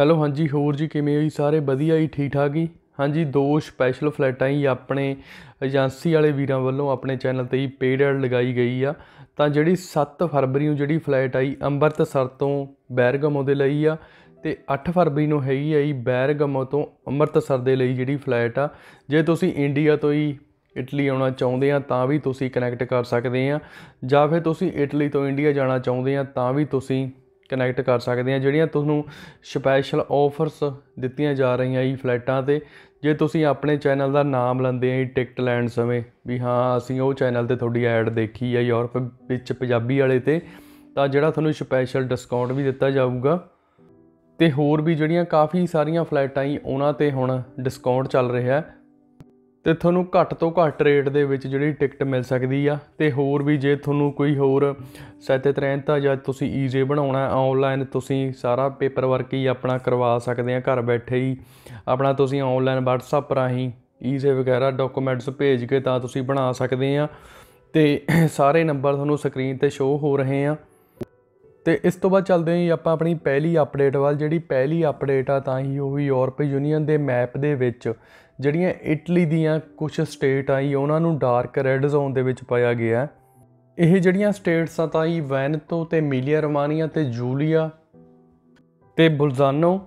hello ਹਾਂਜੀ ਹੋਰ ਜੀ ਕਿਵੇਂ ਹੋ ਜੀ ਸਾਰੇ ਵਧੀਆ ਹੀ ਠੀਕ ਠਾਕ ਹੀ ਹਾਂਜੀ ਦੋ ਸਪੈਸ਼ਲ ਫਲੈਟਾਂ ਹੀ ਆਪਣੇ ਏਜੰਸੀ ਵਾਲੇ ਵੀਰਾਂ ਵੱਲੋਂ ਆਪਣੇ ਚੈਨਲ ਤੇ ਹੀ ਪੇਡ ਐਡ ਲਗਾਈ ਗਈ ਆ ਤਾਂ ਜਿਹੜੀ 7 ਫਰਵਰੀ ਨੂੰ ਜਿਹੜੀ ਫਲੈਟ ਆਈ ਅੰਮ੍ਰਿਤਸਰ ਤੋਂ ਬੈਰਗਮੋ ਦੇ ਲਈ ਆ ਤੇ 8 ਫਰਵਰੀ ਨੂੰ ਹੈਗੀ ਆਈ ਬੈਰਗਮੋ ਤੋਂ ਅੰਮ੍ਰਿਤਸਰ ਦੇ ਲਈ ਜਿਹੜੀ ਫਲੈਟ ਆ ਜੇ ਤੁਸੀਂ ਇੰਡੀਆ ਤੋਂ ਹੀ ਇਟਲੀ ਆਉਣਾ ਚਾਹੁੰਦੇ ਆ ਤਾਂ ਵੀ ਤੁਸੀਂ ਕਨੈਕਟ ਕਰ ਸਕਦੇ ਆ ਜਾਂ ਫਿਰ ਤੁਸੀਂ ਇਟਲੀ ਤੋਂ ਇੰਡੀਆ ਜਾਣਾ ਚਾਹੁੰਦੇ ਆ ਤਾਂ ਵੀ ਤੁਸੀਂ ਕਨੈਕਟ ਕਰ ਸਕਦੇ ਆ ਜਿਹੜੀਆਂ ਤੁਹਾਨੂੰ ਸਪੈਸ਼ਲ ਆਫਰਸ ਦਿੱਤੀਆਂ ਜਾ ਰਹੀਆਂ ਈ ਫਲੈਟਾਂ ਤੇ ਜੇ ਤੁਸੀਂ ਆਪਣੇ ਚੈਨਲ ਦਾ ਨਾਮ ਲੰਦੇ ਆ ਟਿਕਟ ਲੈਣ ਸਮੇਂ ਵੀ ਹਾਂ ਅਸੀਂ ਉਹ ਚੈਨਲ ਤੇ ਤੁਹਾਡੀ ਐਡ ਦੇਖੀ ਆ ਯੂਰਪ ਵਿੱਚ ਪੰਜਾਬੀ ਵਾਲੇ ਤੇ ਤਾਂ ਜਿਹੜਾ ਤੁਹਾਨੂੰ ਸਪੈਸ਼ਲ ਡਿਸਕਾਊਂਟ ਵੀ ਦਿੱਤਾ ਜਾਊਗਾ ਤੇ ਹੋਰ ਵੀ ਜਿਹੜੀਆਂ ਕਾਫੀ ਸਾਰੀਆਂ ਫਲੈਟਾਂ ਹੀ ਉਹਨਾਂ ਤੇ ਹੁਣ ਡਿਸਕਾਊਂਟ ਚੱਲ ਰਿਹਾ ਹੈ ਤੇ ਤੁਹਾਨੂੰ ਘੱਟ ਤੋਂ ਘੱਟ ਰੇਟ ਦੇ ਵਿੱਚ ਜਿਹੜੀ ਟਿਕਟ ਮਿਲ ਸਕਦੀ ਆ ਤੇ ਹੋਰ ਵੀ ਜੇ ਤੁਹਾਨੂੰ ਕੋਈ ਹੋਰ ਸਹਿਤਿਤ ਰਹਿੰਦਾ ਜਾਂ ਤੁਸੀਂ ਈਜ਼ੀ ਬਣਾਉਣਾ ਆਨਲਾਈਨ ਤੁਸੀਂ ਸਾਰਾ ਪੇਪਰ ਵਰਕ ਹੀ ਆਪਣਾ ਕਰਵਾ ਸਕਦੇ ਆ ਘਰ ਬੈਠੇ ਹੀ ਆਪਣਾ ਤੁਸੀਂ ਆਨਲਾਈਨ WhatsApp ਰਾਹੀਂ ਈਜ਼ੀ ਵਗੈਰਾ ਡਾਕੂਮੈਂਟਸ ਭੇਜ ਕੇ ਤਾਂ ਤੁਸੀਂ ਬਣਾ ਸਕਦੇ ਆ ਤੇ ਸਾਰੇ ਨੰਬਰ ਤੁਹਾਨੂੰ ਸਕਰੀਨ ਤੇ ਸ਼ੋ ਹੋ ਰਹੇ ਆ ਤੇ ਇਸ ਤੋਂ ਬਾਅਦ ਚੱਲਦੇ ਹਾਂ ਆਪਾਂ ਆਪਣੀ ਪਹਿਲੀ ਅਪਡੇਟ ਵੱਲ ਜਿਹੜੀ ਪਹਿਲੀ ਅਪਡੇਟ ਆ ਤਾਂ ਹੀ ਉਹ ਯੂਰਪ ਯੂਨੀਅਨ ਦੇ ਮੈਪ ਦੇ ਵਿੱਚ ਜਿਹੜੀਆਂ ਇਟਲੀ ਦੀਆਂ ਕੁਝ ਸਟੇਟ ਆਈ ਉਹਨਾਂ ਨੂੰ ਡਾਰਕ ਰੈੱਡ ਜ਼ੋਨ ਦੇ ਵਿੱਚ ਪਾਇਆ ਗਿਆ ਇਹ ਜਿਹੜੀਆਂ ਸਟੇਟਸ ਆ ਤਾਂ ਹੀ ਵੈਨਤੋ ਤੇ ਮੀਲੀਆ ਰਮਾਨੀਆ ਤੇ ਜੂਲੀਆ ਤੇ ਬੁਲਜ਼ਾਨੋ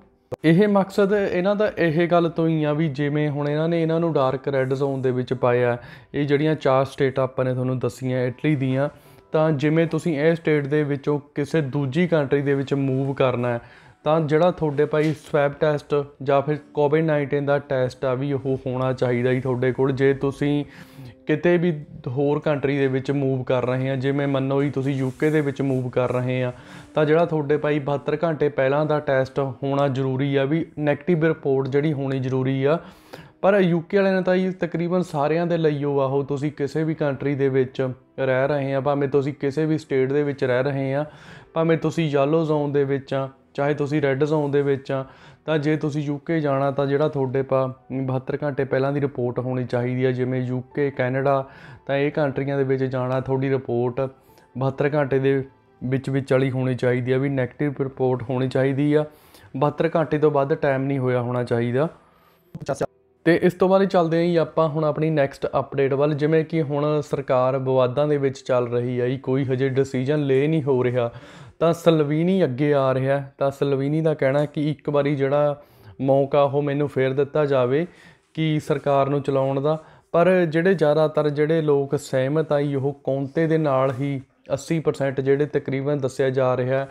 ਇਹ ਮਕਸਦ ਇਹਨਾਂ ਦਾ ਇਹ ਗੱਲ ਤੋਂ ਹੀ ਆ ਵੀ ਜਿਵੇਂ ਹੁਣ ਇਹਨਾਂ ਨੇ ਇਹਨਾਂ ਨੂੰ ਡਾਰਕ ਰੈੱਡ ਜ਼ੋਨ ਦੇ ਵਿੱਚ ਪਾਇਆ ਇਹ ਜਿਹੜੀਆਂ ਚਾਰ ਸਟੇਟ ਆਪਾਂ ਨੇ ਤੁਹਾਨੂੰ ਦੱਸੀਆਂ ਇਟਲੀ ਦੀਆਂ ਤਾਂ ਜਿਵੇਂ ਤੁਸੀਂ ਇਹ ਸਟੇਟ ਦੇ ਵਿੱਚੋਂ ਕਿਸੇ ਦੂਜੀ ਕੰਟਰੀ ਦੇ ਵਿੱਚ ਮੂਵ ਕਰਨਾ ਹੈ ਤਾਂ ਜਿਹੜਾ ਤੁਹਾਡੇ ਭਾਈ ਸਵੈਬ ਟੈਸਟ ਜਾਂ ਫਿਰ ਕੋਵਿਡ 19 ਦਾ ਟੈਸਟ ਆ ਵੀ ਉਹ ਹੋਣਾ ਚਾਹੀਦਾ ਹੀ ਤੁਹਾਡੇ ਕੋਲ ਜੇ ਤੁਸੀਂ ਕਿਤੇ ਵੀ ਹੋਰ ਕੰਟਰੀ ਦੇ ਵਿੱਚ ਮੂਵ ਕਰ ਰਹੇ ਆ ਜਿਵੇਂ ਮੰਨੋ ਜੀ ਤੁਸੀਂ ਯੂਕੇ ਦੇ ਵਿੱਚ ਮੂਵ ਕਰ ਰਹੇ ਆ ਤਾਂ ਜਿਹੜਾ ਤੁਹਾਡੇ ਭਾਈ 72 ਘੰਟੇ ਪਹਿਲਾਂ ਦਾ ਟੈਸਟ ਹੋਣਾ ਜ਼ਰੂਰੀ ਆ ਵੀ 네ਗੇਟਿਵ ਰਿਪੋਰਟ ਜਿਹੜੀ ਹੋਣੀ ਜ਼ਰੂਰੀ ਆ ਪਰ ਯੂਕੇ ਵਾਲਿਆਂ ਨੇ ਤਾਂ ਇਹ ਤਕਰੀਬਨ ਸਾਰਿਆਂ ਦੇ ਲਈ ਉਹ ਆਹੋ ਤੁਸੀਂ ਕਿਸੇ ਵੀ ਕੰਟਰੀ ਦੇ ਵਿੱਚ ਰਹਿ ਰਹੇ ਆ ਭਾਵੇਂ ਤੁਸੀਂ ਕਿਸੇ ਵੀ ਸਟੇਟ ਦੇ ਵਿੱਚ ਰਹਿ ਰਹੇ ਆ ਭਾਵੇਂ ਤੁਸੀਂ ਯੈਲੋ ਜ਼ੋਨ ਦੇ ਵਿੱਚ ਆ ਚਾਹੇ ਤੁਸੀਂ ਰੈੱਡ ਜ਼ੋਨ ਦੇ ਵਿੱਚ ਆ ਤਾਂ ਜੇ ਤੁਸੀਂ ਯੂਕੇ ਜਾਣਾ ਤਾਂ ਜਿਹੜਾ ਤੁਹਾਡੇ ਪਾ 72 ਘੰਟੇ ਪਹਿਲਾਂ ਦੀ ਰਿਪੋਰਟ ਹੋਣੀ ਚਾਹੀਦੀ ਹੈ ਜਿਵੇਂ ਯੂਕੇ ਕੈਨੇਡਾ ਤਾਂ ਇਹ ਕੰਟਰੀਆਂ ਦੇ ਵਿੱਚ ਜਾਣਾ ਤੁਹਾਡੀ ਰਿਪੋਰਟ 72 ਘੰਟੇ ਦੇ ਵਿੱਚ ਵਿੱਚ ਵਾਲੀ ਹੋਣੀ ਚਾਹੀਦੀ ਆ ਵੀ 네ਗੇਟਿਵ ਰਿਪੋਰਟ ਹੋਣੀ ਚਾਹੀਦੀ ਆ 72 ਘੰਟੇ ਤੋਂ ਵੱਧ ਟਾਈਮ ਨਹੀਂ ਹੋਇਆ ਹੋਣਾ ਚਾਹੀਦਾ ਤੇ ਇਸ ਤੋਂ ਬਾਅਦ ਚੱਲਦੇ ਆਂ ਜੀ ਆਪਾਂ ਹੁਣ ਆਪਣੀ ਨੈਕਸਟ ਅਪਡੇਟ ਵੱਲ ਜਿਵੇਂ ਕਿ ਹੁਣ ਸਰਕਾਰ ਵਿਵਾਦਾਂ ਦੇ ਵਿੱਚ ਚੱਲ ਰਹੀ ਆ ਜੀ ਕੋਈ ਹਜੇ ਡਿਸੀਜਨ ਲੈ ਨਹੀਂ ਹੋ ਰਿਹਾ ਤਾਂ ਸਲਵੀਨੀ ਅੱਗੇ ਆ ਰਿਹਾ ਤਾਂ ਸਲਵੀਨੀ ਦਾ ਕਹਿਣਾ ਕਿ ਇੱਕ ਵਾਰੀ ਜਿਹੜਾ ਮੌਕਾ ਉਹ ਮੈਨੂੰ ਫੇਰ ਦਿੱਤਾ ਜਾਵੇ ਕਿ ਸਰਕਾਰ ਨੂੰ ਚਲਾਉਣ ਦਾ ਪਰ ਜਿਹੜੇ ਜ਼ਿਆਦਾਤਰ ਜਿਹੜੇ ਲੋਕ ਸਹਿਮਤ ਆਈ ਉਹ ਕੌਂਤੇ ਦੇ ਨਾਲ ਹੀ 80% ਜਿਹੜੇ ਤਕਰੀਬਨ ਦੱਸਿਆ ਜਾ ਰਿਹਾ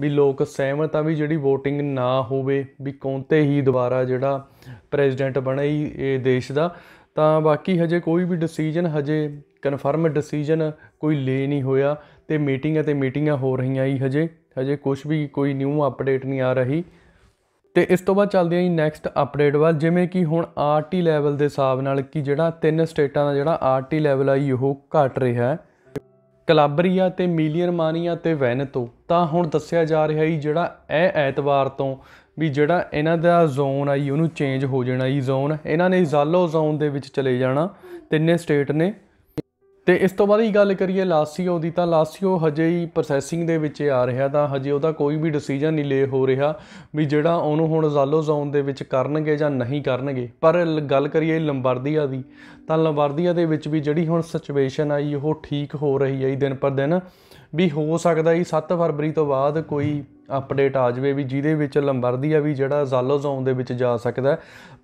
ਵੀ ਲੋਕ ਸਹਿਮਤ ਆ ਵੀ ਜਿਹੜੀ VOTING ਨਾ ਹੋਵੇ ਵੀ ਕੌਂਤੇ ਹੀ ਦੁਬਾਰਾ ਜਿਹੜਾ ਪ੍ਰੈਜ਼ੀਡੈਂਟ ਬਣੇ ਇਹ ਦੇਸ਼ ਦਾ ਤਾਂ ਬਾਕੀ ਹਜੇ ਕੋਈ ਵੀ ਡਿਸੀਜਨ ਹਜੇ ਕਨਫਰਮ ਡਿਸੀਜਨ ਕੋਈ ਲੈ ਨਹੀਂ ਹੋਇਆ ਤੇ ਮੀਟਿੰਗਾਂ ਤੇ ਮੀਟਿੰਗਾਂ ਹੋ ਰਹੀਆਂ ਹੀ ਹਜੇ ਹਜੇ ਕੁਝ ਵੀ ਕੋਈ ਨਿਊ ਅਪਡੇਟ ਨਹੀਂ ਆ ਰਹੀ ਤੇ ਇਸ ਤੋਂ ਬਾਅਦ ਚੱਲਦੇ ਆਂ ਜੀ ਨੈਕਸਟ ਅਪਡੇਟ ਵੱਲ ਜਿਵੇਂ ਕਿ ਹੁਣ ਆਰਟੀ ਲੈਵਲ ਦੇ ਹਿਸਾਬ ਨਾਲ ਕਿ ਜਿਹੜਾ ਤਿੰਨ ਸਟੇਟਾਂ ਦਾ ਜਿਹੜਾ ਆਰਟੀ ਲੈਵਲ ਆ ਉਹ ਘਟ ਰਿਹਾ ਹੈ ਕਲਾਬਰੀਆ ਤੇ ਮਾਨੀਆ ਤੇ ਵੈਨਤੋ ਤਾਂ ਹੁਣ ਦੱਸਿਆ ਜਾ ਰਿਹਾ ਜੀ ਜਿਹੜਾ ਇਹ ਐਤਵਾਰ ਤੋਂ ਵੀ ਜਿਹੜਾ ਇਹਨਾਂ ਦਾ ਜ਼ੋਨ ਆਈ ਉਹਨੂੰ ਚੇਂਜ ਹੋ ਜਾਣਾ ਜੀ ਜ਼ੋਨ ਇਹਨਾਂ ਨੇ ਜ਼ਾਲੋ ਜ਼ੋਨ ਦੇ ਵਿੱਚ ਚਲੇ ਜਾਣਾ ਤਿੰਨੇ ਸਟੇਟ ਨੇ ਤੇ ਇਸ ਤੋਂ ਬਾਅਦ ਹੀ ਗੱਲ ਕਰੀਏ ਲਾਸੀਓ ਦੀ ਤਾਂ ਲਾਸੀਓ ਹਜੇ ਹੀ ਪ੍ਰੋਸੈਸਿੰਗ ਦੇ ਵਿੱਚ ਆ ਰਿਹਾ ਤਾਂ ਹਜੇ ਉਹਦਾ ਕੋਈ ਵੀ ਡਿਸੀਜਨ ਨਹੀਂ ਲੇ ਹੋ ਰਿਹਾ ਵੀ ਜਿਹੜਾ ਉਹਨੂੰ ਹੁਣ ਜ਼ਾਲੋ ਜ਼ੋਨ ਦੇ ਵਿੱਚ ਕਰਨਗੇ ਜਾਂ ਨਹੀਂ ਕਰਨਗੇ ਪਰ ਗੱਲ ਕਰੀਏ ਲੰਬਰਦੀਆ ਦੀ ਤਾਂ ਲੰਬਰਦੀਆ ਦੇ ਵਿੱਚ ਵੀ ਜਿਹੜੀ ਹੁਣ ਸਿਚੁਏਸ਼ਨ ਆਈ ਉਹ ਠੀਕ ਹੋ ਰਹੀ ਹੈ ਦਿਨ ਪਰ ਦਿਨ ਵੀ ਹੋ ਸਕਦਾ ਹੈ 7 ਫਰਵਰੀ ਤੋਂ ਬਾਅਦ ਕੋਈ ਅਪਡੇਟ ਆ ਜਾਵੇ ਵੀ ਜਿਹਦੇ ਵਿੱਚ ਲੰਬਰਦੀਆ ਵੀ ਜਿਹੜਾ ਜ਼ਾਲੋ ਜ਼ੋਨ ਦੇ ਵਿੱਚ ਜਾ ਸਕਦਾ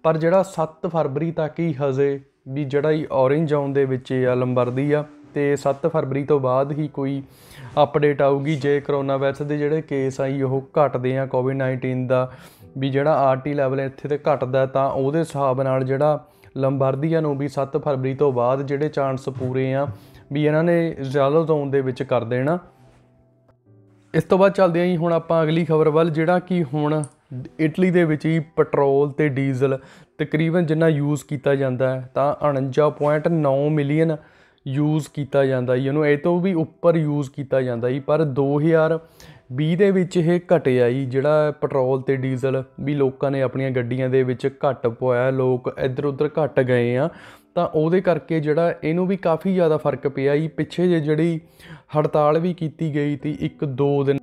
ਪਰ ਜਿਹੜਾ 7 ਫਰਵਰੀ ਤੱਕ ਹੀ ਹਜੇ ਵੀ ਜਿਹੜਾ ਹੀ ਔਰੇਂਜ ਜ਼ੋਨ ਦੇ ਵਿੱਚ ਇਹ ਲੰਬਰਦੀ ਆ ਤੇ 7 ਫਰਵਰੀ ਤੋਂ ਬਾਅਦ ਹੀ ਕੋਈ ਅਪਡੇਟ ਆਊਗੀ ਜੇ ਕਰੋਨਾ ਵਾਇਰਸ ਦੇ ਜਿਹੜੇ ਕੇਸ ਆਈ ਉਹ ਘਟਦੇ ਆ ਕੋਵਿਡ-19 ਦਾ ਵੀ ਜਿਹੜਾ ਆਰਟੀ ਲੈਵਲ ਇੱਥੇ ਤੇ ਘਟਦਾ ਤਾਂ ਉਹਦੇ ਹਿਸਾਬ ਨਾਲ ਜਿਹੜਾ ਲੰਬਰਦੀਆ ਨੂੰ ਵੀ 7 ਫਰਵਰੀ ਤੋਂ ਬਾਅਦ ਜਿਹੜੇ ਚਾਂਸ ਪੂਰੇ ਆ ਵੀ ਇਹਨਾਂ ਨੇ ਜ਼ੈਲੋ ਜ਼ੋਨ ਦੇ ਵਿੱਚ ਕਰ ਦੇਣਾ ਇਸ ਤੋਂ ਬਾਅਦ ਚੱਲਦੇ ਆਂ ਜੀ ਹੁਣ ਆਪਾਂ ਅਗਲੀ ਖਬਰ ਵੱਲ ਜਿਹੜਾ ਕਿ ਹੁਣ ਇਟਲੀ ਦੇ ਵਿੱਚ ਹੀ ਪੈਟਰੋਲ ਤੇ ਡੀਜ਼ਲ ਤਕਰੀਬਨ ਜਿੰਨਾ ਯੂਜ਼ ਕੀਤਾ ਜਾਂਦਾ ਹੈ ਤਾਂ 49.9 ਮਿਲੀਅਨ ਯੂਜ਼ ਕੀਤਾ ਜਾਂਦਾ ਇਹਨੂੰ ਇਹ ਤੋਂ ਵੀ ਉੱਪਰ ਯੂਜ਼ ਕੀਤਾ ਜਾਂਦਾ ਹੈ ਪਰ 2020 ਦੇ ਵਿੱਚ ਇਹ ਘਟਿਆ ਹੀ ਜਿਹੜਾ ਪੈਟਰੋਲ ਤੇ ਡੀਜ਼ਲ ਵੀ ਲੋਕਾਂ ਨੇ ਆਪਣੀਆਂ ਗੱਡੀਆਂ ਦੇ ਵਿੱਚ ਘੱਟ ਪਾਇਆ ਲੋਕ ਇੱਧਰ ਉੱਧਰ ਘਟ ਗਏ ਆ ਤਾਂ ਉਹਦੇ ਕਰਕੇ ਜਿਹੜਾ ਇਹਨੂੰ ਵੀ ਕਾਫੀ ਜ਼ਿਆਦਾ ਫਰਕ ਪਿਆ ਹੀ ਪਿੱਛੇ ਜਿਹੜੀ ਹੜਤਾਲ ਵੀ ਕੀਤੀ ਗਈ ਸੀ ਇੱਕ ਦੋ ਦਿਨ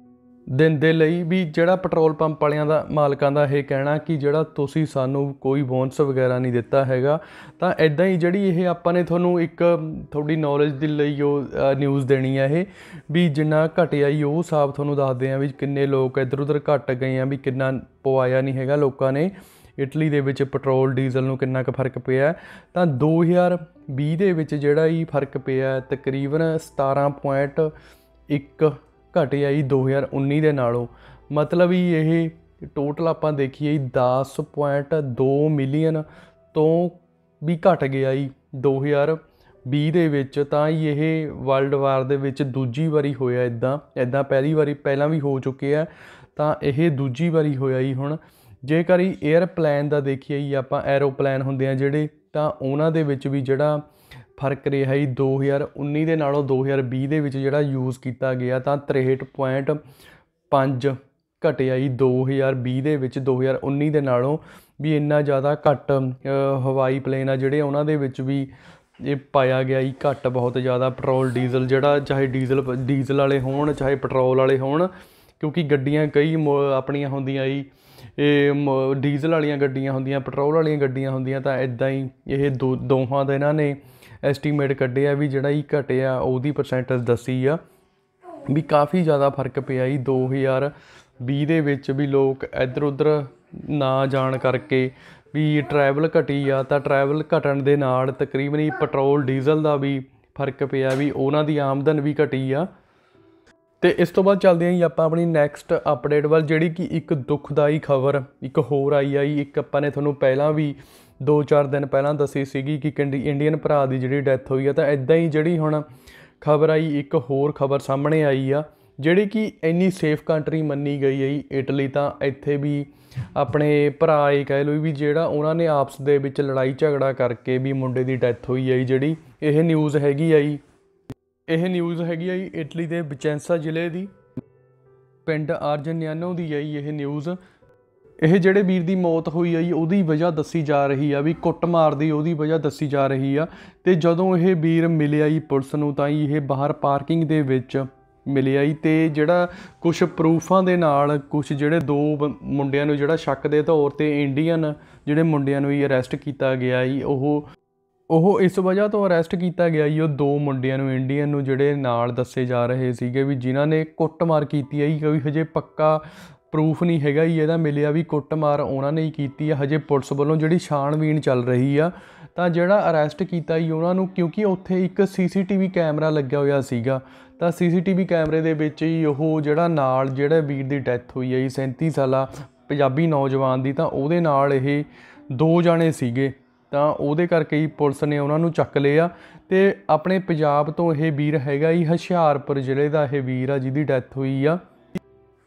ਦਿਨ ਦੇ ਲਈ ਵੀ ਜਿਹੜਾ ਪੈਟਰੋਲ ਪੰਪ ਵਾਲਿਆਂ ਦਾ ਮਾਲਕਾਂ ਦਾ ਇਹ ਕਹਿਣਾ ਕਿ ਜਿਹੜਾ ਤੁਸੀਂ ਸਾਨੂੰ ਕੋਈ ਬੋਨਸ ਵਗੈਰਾ ਨਹੀਂ ਦਿੱਤਾ ਹੈਗਾ ਤਾਂ ਐਦਾਂ ਹੀ ਜਿਹੜੀ ਇਹ ਆਪਾਂ ਨੇ ਤੁਹਾਨੂੰ ਇੱਕ ਤੁਹਾਡੀ ਨੌਲੇਜ ਦੇ ਲਈ ਉਹ ਨਿਊਜ਼ ਦੇਣੀ ਹੈ ਇਹ ਵੀ ਜਿੰਨਾ ਘਟਿਆ ਹੀ ਉਹ ਸਾਬ ਤੁਹਾਨੂੰ ਦੱਸਦੇ ਆ ਵੀ ਕਿੰਨੇ ਲੋਕ ਇੱਧਰ ਉੱਧਰ ਘਟ ਗਏ ਆ ਵੀ ਕਿੰਨਾ ਪਵਾਇਆ ਨਹੀਂ ਹੈਗਾ ਲੋਕਾਂ ਨੇ ਇਟਲੀ ਦੇ ਵਿੱਚ ਪੈਟਰੋਲ ਡੀਜ਼ਲ ਨੂੰ ਕਿੰਨਾ ਕੁ ਫਰਕ ਪਿਆ ਤਾਂ 2020 ਦੇ ਵਿੱਚ ਜਿਹੜਾ ਹੀ ਫਰਕ ਪਿਆ ਤਕਰੀਬਨ 17.1 ਘਟ ਆਈ 2019 ਦੇ ਨਾਲੋਂ ਮਤਲਬ ਹੀ ਇਹ ਟੋਟਲ ਆਪਾਂ ਦੇਖੀਏ 10.2 ਮਿਲੀਅਨ ਤੋਂ ਵੀ ਘਟ ਗਿਆ ਹੀ 2020 ਦੇ ਵਿੱਚ ਤਾਂ ਇਹ ਵਰਲਡ ਵਾਰ ਦੇ ਵਿੱਚ ਦੂਜੀ ਵਾਰੀ ਹੋਇਆ ਇਦਾਂ ਇਦਾਂ ਪਹਿਲੀ ਵਾਰੀ ਪਹਿਲਾਂ ਵੀ ਹੋ ਚੁੱਕੇ ਆ ਤਾਂ ਇਹ ਦੂਜੀ ਵਾਰੀ ਹੋਇਆ ਹੀ ਹੁਣ ਜੇਕਰ ਇਹ 에ਅਰਪਲੇਨ ਦਾ ਦੇਖੀਏ ਆਪਾਂ ਐਰੋਪਲੇਨ ਹੁੰਦੇ ਆ ਜਿਹੜੇ ਤਾਂ ਉਹਨਾਂ ਦੇ ਵਿੱਚ ਵੀ ਜਿਹੜਾ ਫਰਕ ਰਿਹਾ ਜੀ 2019 ਦੇ ਨਾਲੋਂ 2020 ਦੇ ਵਿੱਚ ਜਿਹੜਾ ਯੂਜ਼ ਕੀਤਾ ਗਿਆ ਤਾਂ 63.5 ਘਟਿਆ ਜੀ 2020 ਦੇ ਵਿੱਚ 2019 ਦੇ ਨਾਲੋਂ ਵੀ ਇੰਨਾ ਜ਼ਿਆਦਾ ਘੱਟ ਹਵਾਈ ਪਲੇਨ ਆ ਜਿਹੜੇ ਉਹਨਾਂ ਦੇ ਵਿੱਚ ਵੀ ਇਹ ਪਾਇਆ ਗਿਆ ਹੀ ਘੱਟ ਬਹੁਤ ਜ਼ਿਆਦਾ ਪੈਟਰੋਲ ਡੀਜ਼ਲ ਜਿਹੜਾ ਚਾਹੇ ਡੀਜ਼ਲ ਡੀਜ਼ਲ ਵਾਲੇ ਹੋਣ ਚਾਹੇ ਪੈਟਰੋਲ ਵਾਲੇ ਹੋਣ ਕਿਉਂਕਿ ਗੱਡੀਆਂ ਕਈ ਆਪਣੀਆਂ ਹੁੰਦੀਆਂ ਹੀ ਇਹ ਡੀਜ਼ਲ ਵਾਲੀਆਂ ਗੱਡੀਆਂ ਹੁੰਦੀਆਂ ਪੈਟਰੋਲ ਵਾਲੀਆਂ ਗੱਡੀਆਂ ਹੁੰਦੀਆਂ ਤਾਂ ਇਦਾਂ ਹੀ ਇਹ ਦੋਹਾਂ ਦਾ ਇਹਨਾਂ ਨੇ ਐਸਟੀਮੇਟ ਕੱਢਿਆ ਵੀ ਜਿਹੜਾ ਹੀ ਘਟਿਆ ਉਹਦੀ ਪਰਸੈਂਟੇਜ ਦੱਸੀ ਆ ਵੀ ਕਾਫੀ ਜ਼ਿਆਦਾ ਫਰਕ ਪਿਆ ਜੀ 2020 ਦੇ ਵਿੱਚ ਵੀ ਲੋਕ ਇੱਧਰ ਉੱਧਰ ਨਾ ਜਾਣ ਕਰਕੇ ਵੀ ਟਰੈਵਲ ਘਟੀ ਆ ਤਾਂ ਟਰੈਵਲ ਘਟਣ ਦੇ ਨਾਲ ਤਕਰੀਬਨ ਹੀ ਪੈਟਰੋਲ ਡੀਜ਼ਲ ਦਾ ਵੀ ਫਰਕ ਪਿਆ ਵੀ ਉਹਨਾਂ ਦੀ ਆਮਦਨ ਵੀ ਘਟੀ ਆ ਤੇ ਇਸ ਤੋਂ ਬਾਅਦ ਚੱਲਦੇ ਆਂ ਜੀ ਆਪਾਂ ਆਪਣੀ ਨੈਕਸਟ ਅਪਡੇਟ ਵੱਲ ਜਿਹੜੀ ਕਿ ਇੱਕ ਦੁਖਦਾਈ ਖਬਰ ਇੱਕ ਹੋਰ ਆਈ ਆਈ ਇੱਕ ਆਪਾਂ ਨੇ ਤੁਹਾਨੂੰ ਪਹਿਲਾਂ ਵੀ 2-4 ਦਿਨ ਪਹਿਲਾਂ ਦੱਸੀ ਸੀਗੀ ਕਿ ਇੰਡੀਅਨ ਭਰਾ ਦੀ ਜਿਹੜੀ ਡੈਥ ਹੋਈ ਆ ਤਾਂ ਐਦਾਂ ਹੀ ਜਿਹੜੀ ਹੁਣ ਖਬਰ ਆਈ ਇੱਕ ਹੋਰ ਖਬਰ ਸਾਹਮਣੇ ਆਈ ਆ ਜਿਹੜੀ ਕਿ ਇੰਨੀ ਸੇਫ ਕੰਟਰੀ ਮੰਨੀ ਗਈ ਹੈ ਇਟਲੀ ਤਾਂ ਇੱਥੇ ਵੀ ਆਪਣੇ ਭਰਾ ਇਹ ਕਹਿ ਲੋ ਵੀ ਜਿਹੜਾ ਉਹਨਾਂ ਨੇ ਆਪਸ ਦੇ ਵਿੱਚ ਲੜਾਈ ਝਗੜਾ ਕਰਕੇ ਵੀ ਮੁੰਡੇ ਦੀ ਡੈਥ ਹੋਈ ਹੈ ਜਿਹੜੀ ਇਹ ਨਿਊਜ਼ ਹੈਗੀ ਆਈ ਇਹ ਨਿਊਜ਼ ਹੈਗੀ ਆਈ ਇਟਲੀ ਦੇ ਵਿਚੈਂਸਾ ਜ਼ਿਲ੍ਹੇ ਦੀ ਪਿੰਡ ਆਰਜਨਿਆਨੋ ਦੀ ਆਈ ਇਹ ਨਿਊਜ਼ ਇਹ ਜਿਹੜੇ ਵੀਰ ਦੀ ਮੌਤ ਹੋਈ ਆ ਜੀ ਉਹਦੀ ਵਜ੍ਹਾ ਦੱਸੀ ਜਾ ਰਹੀ ਆ ਵੀ ਕੁੱਟ ਮਾਰਦੀ ਉਹਦੀ ਵਜ੍ਹਾ ਦੱਸੀ ਜਾ ਰਹੀ ਆ ਤੇ ਜਦੋਂ ਇਹ ਵੀਰ ਮਿਲਿਆ ਜੀ ਪੁਲਿਸ ਨੂੰ ਤਾਂ ਇਹ ਬਾਹਰ ਪਾਰਕਿੰਗ ਦੇ ਵਿੱਚ ਮਿਲਿਆ ਹੀ ਤੇ ਜਿਹੜਾ ਕੁਝ ਪ੍ਰੂਫਾਂ ਦੇ ਨਾਲ ਕੁਝ ਜਿਹੜੇ ਦੋ ਮੁੰਡਿਆਂ ਨੂੰ ਜਿਹੜਾ ਸ਼ੱਕ ਦੇ ਤੌਰ ਤੇ ਇੰਡੀਅਨ ਜਿਹੜੇ ਮੁੰਡਿਆਂ ਨੂੰ ਹੀ ਅਰੈਸਟ ਕੀਤਾ ਗਿਆ ਹੀ ਉਹ ਉਹ ਇਸ ਵਜ੍ਹਾ ਤੋਂ ਅਰੈਸਟ ਕੀਤਾ ਗਿਆ ਹੀ ਉਹ ਦੋ ਮੁੰਡਿਆਂ ਨੂੰ ਇੰਡੀਅਨ ਨੂੰ ਜਿਹੜੇ ਨਾਲ ਦੱਸੇ ਜਾ ਰਹੇ ਸੀਗੇ ਵੀ ਜਿਨ੍ਹਾਂ ਨੇ ਕੁੱਟਮਾਰ ਕੀਤੀ ਹੈ ਕਿ ਹਜੇ ਪੱਕਾ ਪ੍ਰੂਫ ਨਹੀਂ ਹੈਗਾ ਹੀ ਇਹਦਾ ਮਿਲਿਆ ਵੀ ਕੁੱਟਮਾਰ ਉਹਨਾਂ ਨੇ ਹੀ ਕੀਤੀ ਆ ਹਜੇ ਪੁਲਿਸ ਵੱਲੋਂ ਜਿਹੜੀ ਛਾਣਬੀਣ ਚੱਲ ਰਹੀ ਆ ਤਾਂ ਜਿਹੜਾ ਅਰੈਸਟ ਕੀਤਾ ਹੀ ਉਹਨਾਂ ਨੂੰ ਕਿਉਂਕਿ ਉੱਥੇ ਇੱਕ ਸੀਸੀਟੀਵੀ ਕੈਮਰਾ ਲੱਗਿਆ ਹੋਇਆ ਸੀਗਾ ਤਾਂ ਸੀਸੀਟੀਵੀ ਕੈਮਰੇ ਦੇ ਵਿੱਚ ਹੀ ਉਹ ਜਿਹੜਾ ਨਾਲ ਜਿਹੜਾ ਵੀਰ ਦੀ ਡੈਥ ਹੋਈ ਹੈ 37 ਸਾਲਾ ਪੰਜਾਬੀ ਨੌਜਵਾਨ ਦੀ ਤਾਂ ਉਹਦੇ ਨਾਲ ਇਹ ਦੋ ਜਾਣੇ ਸੀਗੇ ਤਾਂ ਉਹਦੇ ਕਰਕੇ ਹੀ ਪੁਲਿਸ ਨੇ ਉਹਨਾਂ ਨੂੰ ਚੱਕ ਲਿਆ ਤੇ ਆਪਣੇ ਪੰਜਾਬ ਤੋਂ ਇਹ ਵੀਰ ਹੈਗਾ ਹੀ ਹੁਸ਼ਿਆਰਪੁਰ ਜ਼ਿਲ੍ਹੇ ਦਾ ਇਹ ਵੀਰ ਆ ਜਿਹਦੀ ਡੈਥ ਹੋਈ ਆ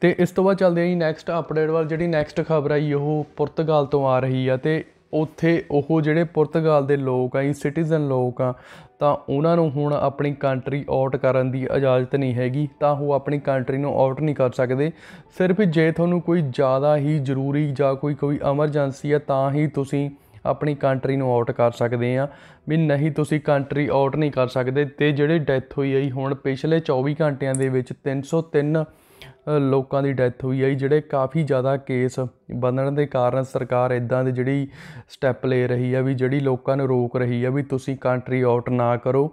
ਤੇ ਇਸ ਤੋਂ ਬਾਅਦ ਚੱਲਦੇ ਆਂ ਜੀ ਨੈਕਸਟ ਅਪਡੇਟ ਵੱਲ ਜਿਹੜੀ ਨੈਕਸਟ ਖਬਰ ਆਈ ਉਹ ਪੁਰਤਗਾਲ ਤੋਂ ਆ ਰਹੀ ਆ ਤੇ ਉੱਥੇ ਉਹ ਜਿਹੜੇ ਪੁਰਤਗਾਲ ਦੇ ਲੋਕ ਆ ਇਹ ਸਿਟੀਜ਼ਨ ਲੋਕ ਆ ਤਾਂ ਉਹਨਾਂ ਨੂੰ ਹੁਣ ਆਪਣੀ ਕੰਟਰੀ ਆਊਟ ਕਰਨ ਦੀ ਇਜਾਜ਼ਤ ਨਹੀਂ ਹੈਗੀ ਤਾਂ ਉਹ ਆਪਣੀ ਕੰਟਰੀ ਨੂੰ ਆਊਟ ਨਹੀਂ ਕਰ ਸਕਦੇ ਸਿਰਫ ਜੇ ਤੁਹਾਨੂੰ ਕੋਈ ਜ਼ਿਆਦਾ ਹੀ ਜ਼ਰੂਰੀ ਜਾਂ ਕੋਈ ਕੋਈ ਐਮਰਜੈਂਸੀ ਆ ਤਾਂ ਹੀ ਤੁਸੀਂ ਆਪਣੀ ਕੰਟਰੀ ਨੂੰ ਆਊਟ ਕਰ ਸਕਦੇ ਆ ਵੀ ਨਹੀਂ ਤੁਸੀਂ ਕੰਟਰੀ ਆਊਟ ਨਹੀਂ ਕਰ ਸਕਦੇ ਤੇ ਜਿਹੜੇ ਡੈਥ ਹੋਈ ਆਈ ਹੁਣ ਪਿਛਲੇ 24 ਘੰਟਿਆਂ ਦੇ ਵਿੱਚ 303 ਲੋਕਾਂ ਦੀ ਡੈਥ ਹੋਈ ਹੈ ਜਿਹੜੇ ਕਾਫੀ ਜ਼ਿਆਦਾ ਕੇਸ ਬੰਨਣ ਦੇ ਕਾਰਨ ਸਰਕਾਰ ਇਦਾਂ ਦੇ ਜਿਹੜੀ ਸਟੈਪ ਲੈ ਰਹੀ ਹੈ ਵੀ ਜਿਹੜੀ ਲੋਕਾਂ ਨੂੰ ਰੋਕ ਰਹੀ ਹੈ ਵੀ ਤੁਸੀਂ ਕੰਟਰੀ ਆਊਟ ਨਾ ਕਰੋ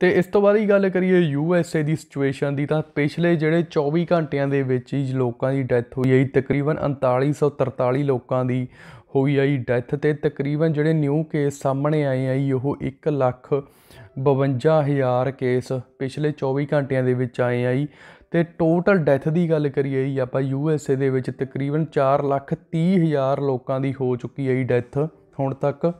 ਤੇ ਇਸ ਤੋਂ ਬਾਅਦ ਹੀ ਗੱਲ ਕਰੀਏ ਯੂ ਐਸ ਏ ਦੀ ਸਿਚੁਏਸ਼ਨ ਦੀ ਤਾਂ ਪਿਛਲੇ ਜਿਹੜੇ 24 ਘੰਟਿਆਂ ਦੇ ਵਿੱਚ ਹੀ ਲੋਕਾਂ ਦੀ ਡੈਥ ਹੋਈ ਹੈ ਤਕਰੀਬਨ 3943 ਲੋਕਾਂ ਦੀ ਹੋਈ ਹੈ ਡੈਥ ਤੇ ਤਕਰੀਬਨ ਜਿਹੜੇ ਨਿਊ ਕੇਸ ਸਾਹਮਣੇ ਆਏ ਆ ਉਹ 1 ਲੱਖ 52000 ਕੇਸ ਪਿਛਲੇ 24 ਘੰਟਿਆਂ ਦੇ ਵਿੱਚ ਆਏ ਆ ਤੇ ਟੋਟਲ ਡੈਥ ਦੀ ਗੱਲ ਕਰੀਏ ਜੀ ਆਪਾਂ ਯੂ ਐਸ ਏ ਦੇ ਵਿੱਚ ਤਕਰੀਬਨ 4 ਲੱਖ 30 ਹਜ਼ਾਰ ਲੋਕਾਂ ਦੀ ਹੋ ਚੁੱਕੀ ਹੈ ਡੈਥ ਹੁਣ ਤੱਕ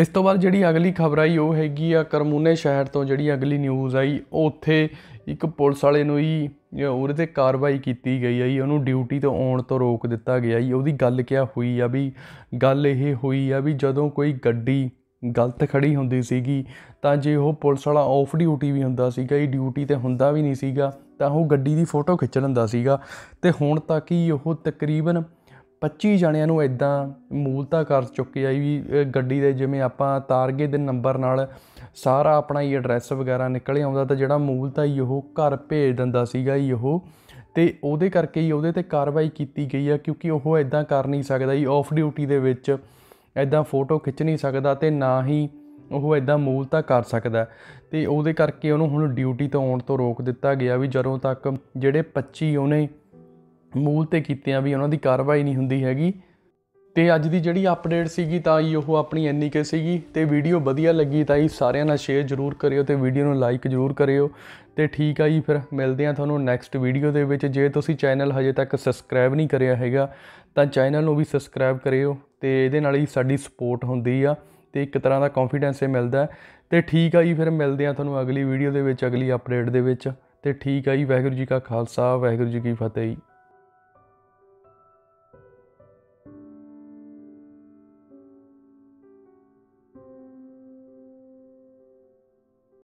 ਇਸ ਤੋਂ ਬਾਅਦ ਜਿਹੜੀ ਅਗਲੀ ਖਬਰ ਆਈ ਉਹ ਹੈਗੀ ਆ ਕਰਮੂਨੇ ਸ਼ਹਿਰ ਤੋਂ ਜਿਹੜੀ ਅਗਲੀ ਨਿਊਜ਼ ਆਈ ਉੱਥੇ ਇੱਕ ਪੁਲਿਸ ਵਾਲੇ ਨੂੰ ਹੀ ਉਹਦੇ ਤੇ ਕਾਰਵਾਈ ਕੀਤੀ ਗਈ ਆ ਜੀ ਉਹਨੂੰ ਡਿਊਟੀ ਤੋਂ ਆਉਣ ਤੋਂ ਰੋਕ ਦਿੱਤਾ ਗਿਆ ਜੀ ਉਹਦੀ ਗੱਲ ਕਿਆ ਹੋਈ ਆ ਵੀ ਗੱਲ ਇਹ ਹੋਈ ਆ ਵੀ ਜਦੋਂ ਕੋਈ ਗੱਡੀ ਗਲਤ ਖੜੀ ਹੁੰਦੀ ਸੀਗੀ ਤਾਂ ਜੇ ਉਹ ਪੁਲਿਸ ਵਾਲਾ ਆਫ ਡਿਊਟੀ ਵੀ ਹੁੰਦਾ ਸੀਗਾ ਇਹ ਡਿਊਟੀ ਤੇ ਹੁੰਦਾ ਵੀ ਨਹੀਂ ਸੀਗਾ ਤਾਂ ਉਹ ਗੱਡੀ ਦੀ ਫੋਟੋ ਖਿੱਚ ਲੈਂਦਾ ਸੀਗਾ ਤੇ ਹੁਣ ਤੱਕ ਹੀ ਉਹ ਤਕਰੀਬਨ 25 ਜਣਿਆਂ ਨੂੰ ਇਦਾਂ ਮੂਲਤਾ ਕਰ ਚੁੱਕੇ ਆ ਵੀ ਗੱਡੀ ਦੇ ਜਿਵੇਂ ਆਪਾਂ ਤਾਰਗੇ ਦੇ ਨੰਬਰ ਨਾਲ ਸਾਰਾ ਆਪਣਾ ਹੀ ਐਡਰੈਸ ਵਗੈਰਾ ਨਿਕਲ ਆਉਂਦਾ ਤਾਂ ਜਿਹੜਾ ਮੂਲਤਾ ਹੀ ਉਹ ਘਰ ਭੇਜ ਦਿੰਦਾ ਸੀਗਾ ਹੀ ਉਹ ਤੇ ਉਹਦੇ ਕਰਕੇ ਹੀ ਉਹਦੇ ਤੇ ਕਾਰਵਾਈ ਕੀਤੀ ਗਈ ਆ ਕਿਉਂਕਿ ਉਹ ਇਦਾਂ ਕਰ ਨਹੀਂ ਸਕਦਾ ਹੀ ਆਫ ਡਿਊਟੀ ਦੇ ਵਿੱਚ ਇਦਾਂ ਫੋਟੋ ਖਿੱਚ ਨਹੀਂ ਸਕਦਾ ਤੇ ਨਾ ਹੀ ਉਹ ਐਦਾਂ ਮੂਲ ਤਾਂ ਕਰ ਸਕਦਾ ਤੇ ਉਹਦੇ ਕਰਕੇ ਉਹਨੂੰ ਹੁਣ ਡਿਊਟੀ ਤੋਂ ਆਉਣ ਤੋਂ ਰੋਕ ਦਿੱਤਾ ਗਿਆ ਵੀ ਜਦੋਂ ਤੱਕ ਜਿਹੜੇ 25 ਉਹਨੇ ਮੂਲ ਤੇ ਕੀਤੇ ਆ ਵੀ ਉਹਨਾਂ ਦੀ ਕਾਰਵਾਈ ਨਹੀਂ ਹੁੰਦੀ ਹੈਗੀ ਤੇ ਅੱਜ ਦੀ ਜਿਹੜੀ ਅਪਡੇਟ ਸੀਗੀ ਤਾਂ ਹੀ ਉਹ ਆਪਣੀ ਐਨੀ ਕੇ ਸੀਗੀ ਤੇ ਵੀਡੀਓ ਵਧੀਆ ਲੱਗੀ ਤਾਂ ਹੀ ਸਾਰਿਆਂ ਨਾਲ ਸ਼ੇਅਰ ਜਰੂਰ ਕਰਿਓ ਤੇ ਵੀਡੀਓ ਨੂੰ ਲਾਈਕ ਜਰੂਰ ਕਰਿਓ ਤੇ ਠੀਕ ਆ ਜੀ ਫਿਰ ਮਿਲਦੇ ਆ ਤੁਹਾਨੂੰ ਨੈਕਸਟ ਵੀਡੀਓ ਦੇ ਵਿੱਚ ਜੇ ਤੁਸੀਂ ਚੈਨਲ ਹਜੇ ਤੱਕ ਸਬਸਕ੍ਰਾਈਬ ਨਹੀਂ ਕਰਿਆ ਹੈਗਾ ਤਾਂ ਚੈਨਲ ਨੂੰ ਵੀ ਸਬਸਕ੍ਰਾਈਬ ਕਰਿਓ ਤੇ ਇਹਦੇ ਨਾਲ ਹੀ ਸਾਡੀ ਸਪੋਰਟ ਹੁੰਦੀ ਆ ਤੇ ਇੱਕ ਤਰ੍ਹਾਂ ਦਾ ਕੌਨਫੀਡੈਂਸ ਇਹ ਮਿਲਦਾ ਤੇ ਠੀਕ ਆ ਜੀ ਫਿਰ ਮਿਲਦੇ ਆ ਤੁਹਾਨੂੰ ਅਗਲੀ ਵੀਡੀਓ ਦੇ ਵਿੱਚ ਅਗਲੀ ਅਪਡੇਟ ਦੇ ਵਿੱਚ ਤੇ ਠੀਕ ਆ ਜੀ ਵਾਹਿਗੁਰੂ ਜੀ ਕਾ ਖਾਲਸਾ ਵਾਹਿਗੁਰੂ ਜੀ ਕੀ ਫਤਿਹ